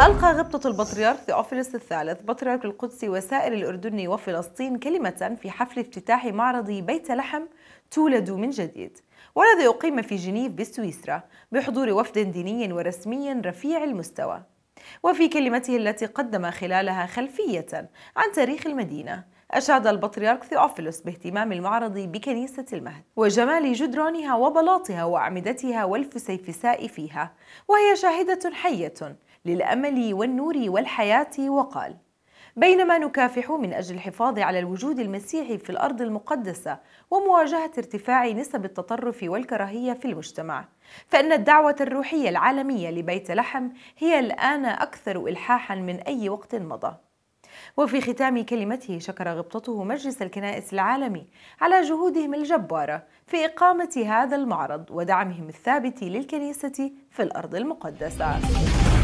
ألقى غبطة البطريرك ثيوفيلوس الثالث بطريرك القدس وسائر الأردن وفلسطين كلمة في حفل افتتاح معرض بيت لحم تولد من جديد والذي أقيم في جنيف بسويسرا بحضور وفد ديني ورسمي رفيع المستوى وفي كلمته التي قدم خلالها خلفية عن تاريخ المدينة أشاد البطريرك ثيوفيلوس باهتمام المعرض بكنيسة المهد وجمال جدرانها وبلاطها وأعمدتها والفسيفساء فيها وهي شاهدة حية للأمل والنور والحياة وقال بينما نكافح من أجل الحفاظ على الوجود المسيحي في الأرض المقدسة ومواجهة ارتفاع نسب التطرف والكراهية في المجتمع فإن الدعوة الروحية العالمية لبيت لحم هي الآن أكثر إلحاحا من أي وقت مضى وفي ختام كلمته شكر غبطته مجلس الكنائس العالمي على جهودهم الجبارة في إقامة هذا المعرض ودعمهم الثابت للكنيسة في الأرض المقدسة